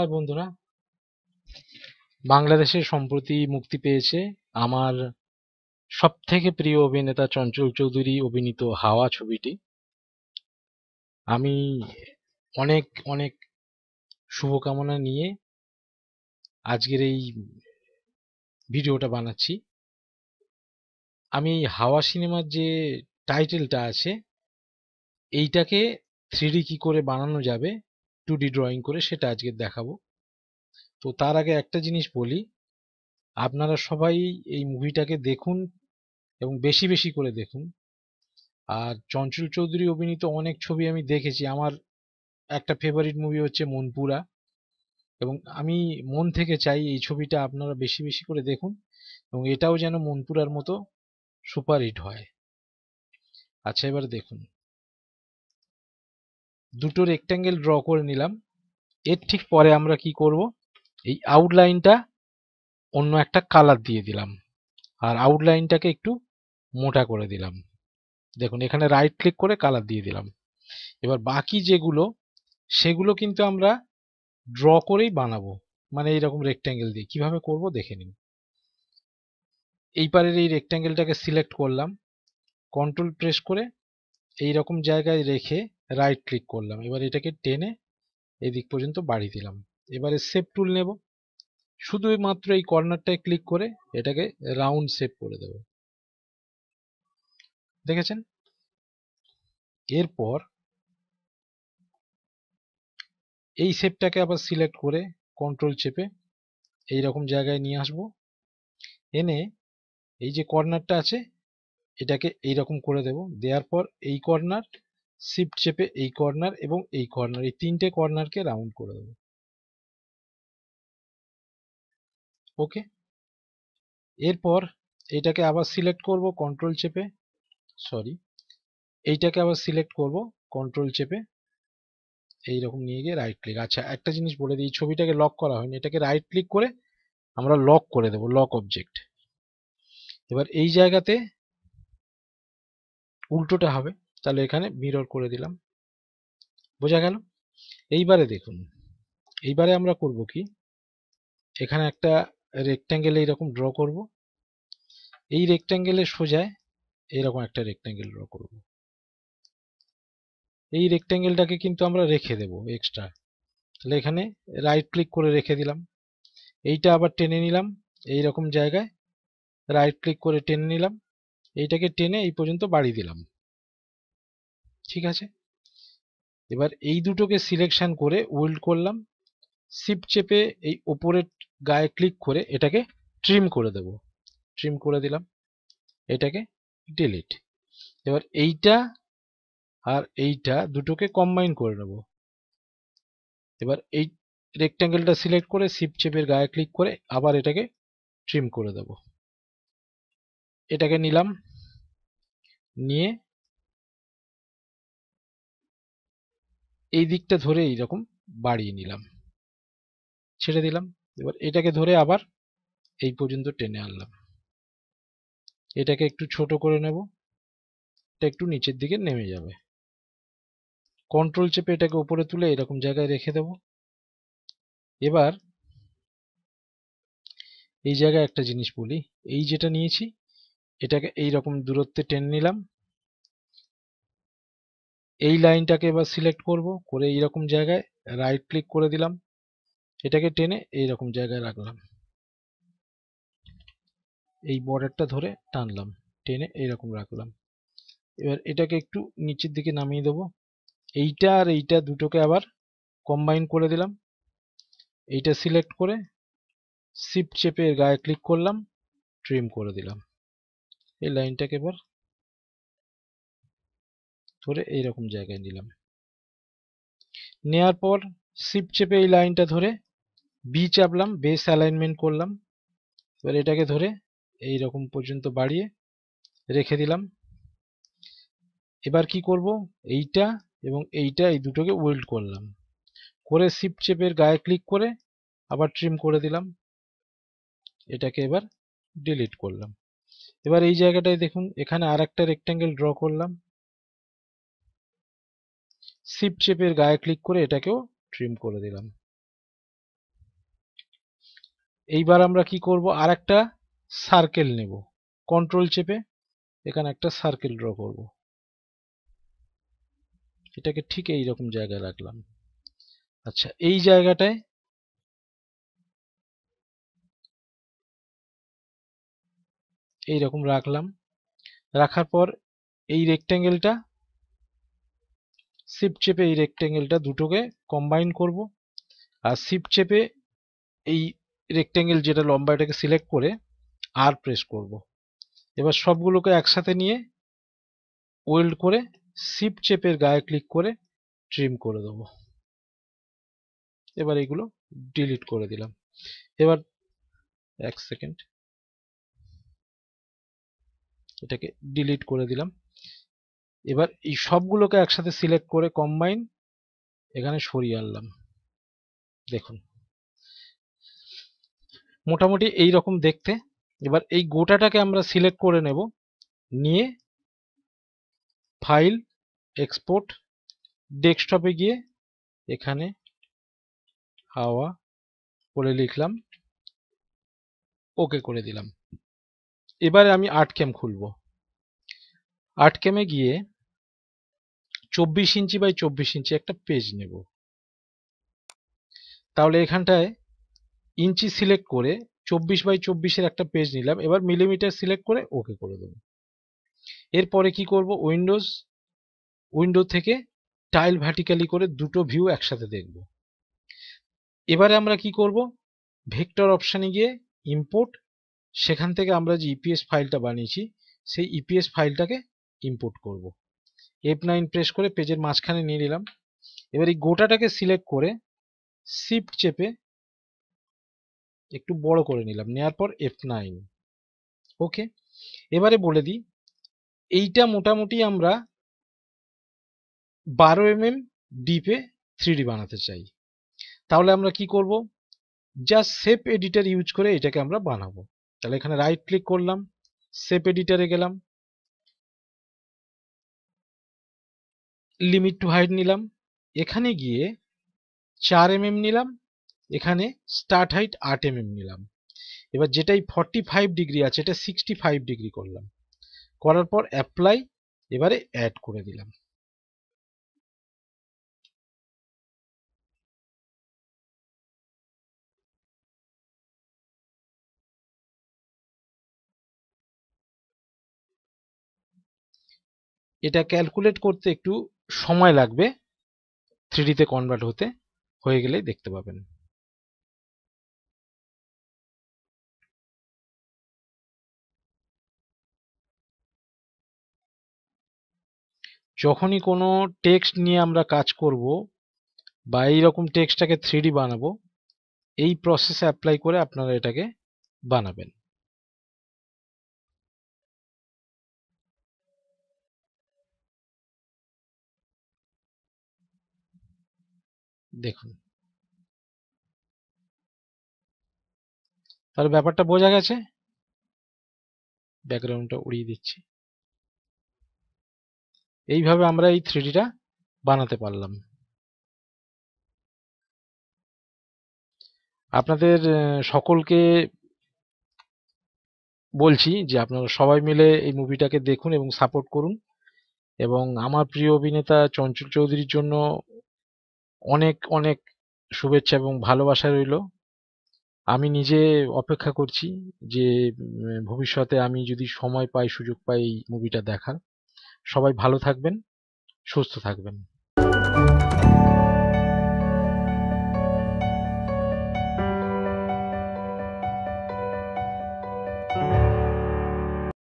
high বন্ধুরা বাংলাদেশে সম্প্রতি মুক্তি পেয়েছে আমার সব থেকে প্রিয় অভিনেতা চঞ্চল চৌধুরী অভিনীত হাওয়া ছবিটি আমি অনেক অনেক শুভকামনা নিয়ে আজকের এই ভিডিওটা বানাচ্ছি আমি হাওয়া সিনেমার যে টাইটেলটা আছে এইটাকে থ্রিডি কি করে বানানো যাবে টু ডি ড্রয়িং করে সেটা আজকে দেখাবো তো তার আগে একটা জিনিস বলি আপনারা সবাই এই মুভিটাকে দেখুন এবং বেশি বেশি করে দেখুন আর চঞ্চল চৌধুরী অভিনীত অনেক ছবি আমি দেখেছি আমার একটা ফেভারিট মুভি হচ্ছে মনপুরা এবং আমি মন থেকে চাই এই ছবিটা আপনারা বেশি বেশি করে দেখুন এবং এটাও যেন মনপুরার মতো সুপারহিট হয় আচ্ছা এবার দেখুন দুটো রেক্ট্যাঙ্গেল ড্র করে নিলাম এর ঠিক পরে আমরা কি করব এই আউটলাইনটা অন্য একটা কালার দিয়ে দিলাম আর আউটলাইনটাকে একটু মোটা করে দিলাম দেখুন এখানে রাইট ক্লিক করে কালার দিয়ে দিলাম এবার বাকি যেগুলো সেগুলো কিন্তু আমরা ড্র করেই বানাবো মানে এইরকম রেক্ট্যাঙ্গেল দিয়ে কিভাবে করব দেখে নিন এই পারের এই রেক্ট্যাঙ্গেলটাকে সিলেক্ট করলাম কন্ট্রোল প্রেস করে এই রকম জায়গায় রেখে রাইট ক্লিক করলাম এবার এটাকে টেনে এদিক পর্যন্ত বাড়িয়ে দিলাম এবারে সেপ টুল নেব শুধু মাত্র এই কর্নারটায় ক্লিক করে এটাকে রাউন্ড সেপ করে দেব দেখেছেন এরপর এই শেপটাকে আবার সিলেক্ট করে কন্ট্রোল চেপে এই রকম জায়গায় নিয়ে আসব এনে এই যে কর্নারটা আছে এটাকে এই রকম করে দেব দেওয়ার পর এই কর্নার শিফট চেপে এই কর্নার এবং এই কর্নার এই তিনটে কর্নারকে রাউন্ড করে দেবো ওকে এরপর এটাকে আবার সিলেক্ট করব কন্ট্রোল চেপে সরি এইটাকে আবার সিলেক্ট করব কন্ট্রোল চেপে এইরকম নিয়ে গিয়ে রাইট ক্লিক আচ্ছা একটা জিনিস বলে দিই ছবিটাকে লক করা হয়নি এটাকে রাইট ক্লিক করে আমরা লক করে দেব লক অবজেক্ট এবার এই জায়গাতে উল্টোটা হবে তাহলে এখানে মিরর করে দিলাম বোঝা গেল এইবারে দেখুন এইবারে আমরা করব কি এখানে একটা রেক্ট্যাঙ্গেল এইরকম ড্র করব এই রেক্ট্যাঙ্গেলের সোজায় এইরকম একটা রেক্ট্যাঙ্গেল ড্র করব এই রেক্ট্যাঙ্গেলটাকে কিন্তু আমরা রেখে দেব এক্সট্রা তাহলে এখানে রাইট ক্লিক করে রেখে দিলাম এইটা আবার টেনে নিলাম এই রকম জায়গায় রাইট ক্লিক করে টেনে নিলাম এইটাকে টেনে এই পর্যন্ত বাড়ি দিলাম ঠিক আছে এবার এই দুটোকে সিলেকশন করে ওল্ড করলাম শিপ চেপে এই ওপরের গায়ে ক্লিক করে এটাকে ট্রিম করে দেব ট্রিম করে দিলাম এটাকে ডিলিট এবার এইটা আর এইটা দুটোকে কম্বাইন করে নেব এবার এই রেক্ট্যাঙ্গেলটা সিলেক্ট করে শিপ চেপের গায়ে ক্লিক করে আবার এটাকে ট্রিম করে দেব এটাকে নিলাম নিয়ে এই দিকটা ধরে এইরকম বাড়িয়ে নিলাম ছেড়ে দিলাম এবার এটাকে ধরে আবার এই পর্যন্ত টেনে আনলাম এটাকে একটু ছোট করে নেব এটা একটু নিচের দিকে নেমে যাবে কন্ট্রোল চেপে এটাকে উপরে তুলে এরকম জায়গায় রেখে দেব এবার এই জায়গায় একটা জিনিস বলি এই যেটা নিয়েছি এটাকে এই রকম দূরত্বে টেনে নিলাম এই লাইনটাকে এবার সিলেক্ট করব করে এইরকম জায়গায় রাইট ক্লিক করে দিলাম এটাকে টেনে এইরকম জায়গায় রাখলাম এই বর্ডারটা ধরে টানলাম টেনে এইরকম রাখলাম এবার এটাকে একটু নিচের দিকে নামিয়ে দেব এইটা আর এইটা দুটোকে আবার কম্বাইন করে দিলাম এইটা সিলেক্ট করে শিফট চেপে গায়ে ক্লিক করলাম ট্রিম করে দিলাম এই লাইনটাকে এবার ধরে এইরকম জায়গায় নিলাম নেয়ার পর সিপ চেপে এই লাইনটা ধরে বি চাপলাম বেস অ্যালাইনমেন্ট করলাম এবার এটাকে ধরে এই রকম পর্যন্ত বাড়িয়ে রেখে দিলাম এবার কি করব এইটা এবং এইটা এই দুটোকে ওয়েল্ড করলাম করে সিপ চেপের গায়ে ক্লিক করে আবার ট্রিম করে দিলাম এটাকে এবার ডিলিট করলাম এবার এই জায়গাটায় দেখুন এখানে আর একটা রেক্ট্যাঙ্গেল ড্র করলাম শিপ চেপের গায়ে ক্লিক করে এটাকেও ট্রিম করে দিলাম এইবার আমরা কি করব আর একটা সার্কেল নেব কন্ট্রোল চেপে এখানে একটা সার্কেল ড্র করব এটাকে ঠিক এই রকম জায়গায় রাখলাম আচ্ছা এই জায়গাটায় এই রকম রাখলাম রাখার পর এই রেক্ট্যাঙ্গেলটা শিপ চেপে এই রেক্টেঙ্গেলটা দুটোকে কম্বাইন করব আর শিপ চেপে এই রেক্টেঙ্গেল যেটা লম্বা এটাকে সিলেক্ট করে আর প্রেস করব এবার সবগুলোকে একসাথে নিয়ে ওয়েল্ড করে শিপ চেপের গায়ে ক্লিক করে ট্রিম করে দেব এবার এগুলো ডিলিট করে দিলাম এবার এক সেকেন্ড এটাকে ডিলিট করে দিলাম এবার এই সবগুলোকে একসাথে সিলেক্ট করে কম্বাইন এখানে সরিয়ে আনলাম দেখুন মোটামুটি এই রকম দেখতে এবার এই গোটাটাকে আমরা সিলেক্ট করে নেব নিয়ে ফাইল এক্সপোর্ট ডেস্কটপে গিয়ে এখানে হাওয়া করে লিখলাম ওকে করে দিলাম এবারে আমি আর্টকেম খুলব আর্টকেমে গিয়ে চব্বিশ ইঞ্চি বাই চব্বিশ ইঞ্চি একটা পেজ নেব তাহলে এখানটায় ইঞ্চি সিলেক্ট করে চব্বিশ বাই চব্বিশের একটা পেজ নিলাম এবার মিলিমিটার সিলেক্ট করে ওকে করে দেব এরপরে কি করব উইন্ডোজ উইন্ডো থেকে টাইল ভার্টিক্যালি করে দুটো ভিউ একসাথে দেখব এবারে আমরা কি করব ভেক্টর অপশানে গিয়ে ইম্পোর্ট সেখান থেকে আমরা যে ইপিএস e ফাইলটা বানিয়েছি সেই ইপিএস e ফাইলটাকে ইম্পোর্ট করব এফ নাইন প্রেস করে পেজের মাঝখানে নিয়ে নিলাম এবার এই গোটাটাকে সিলেক্ট করে শিফট চেপে একটু বড় করে নিলাম নেওয়ার পর এফ নাইন ওকে এবারে বলে দিই এইটা মোটামুটি আমরা বারো এম এম ডিপে থ্রিডি বানাতে চাই তাহলে আমরা কি করব যা সেপ এডিটার ইউজ করে এটাকে আমরা বানাবো তাহলে এখানে রাইট ক্লিক করলাম সেপ এডিটারে গেলাম লিমিট টু হাইট নিলাম এখানে গিয়ে চার এমএম mm নিলাম এখানে স্টার্ট হাইট আট এমএম mm নিলাম এবার যেটাই ফর্টি ফাইভ ডিগ্রি আছে এটা সিক্সটি ফাইভ ডিগ্রি করলাম করার পর অ্যাপ্লাই এবারে অ্যাড করে দিলাম এটা ক্যালকুলেট করতে একটু সময় লাগবে থ্রিডিতে কনভার্ট হতে হয়ে গেলেই দেখতে পাবেন যখনই কোনো টেক্সট নিয়ে আমরা কাজ করব বা এইরকম টেক্সটটাকে থ্রিডি বানাবো এই প্রসেসে অ্যাপ্লাই করে আপনারা এটাকে বানাবেন দেখুন তাহলে ব্যাপারটা বোঝা গেছে ব্যাকগ্রাউন্ডটা উড়িয়ে দিচ্ছি এইভাবে আমরা এই থ্রিডিটা বানাতে পারলাম আপনাদের সকলকে বলছি যে আপনারা সবাই মিলে এই মুভিটাকে দেখুন এবং সাপোর্ট করুন এবং আমার প্রিয় অভিনেতা চঞ্চল চৌধুরীর জন্য অনেক অনেক শুভেচ্ছা এবং ভালোবাসা রইল আমি নিজে অপেক্ষা করছি যে ভবিষ্যতে আমি যদি সময় পাই সুযোগ পাই এই মুভিটা দেখার সবাই ভালো থাকবেন সুস্থ থাকবেন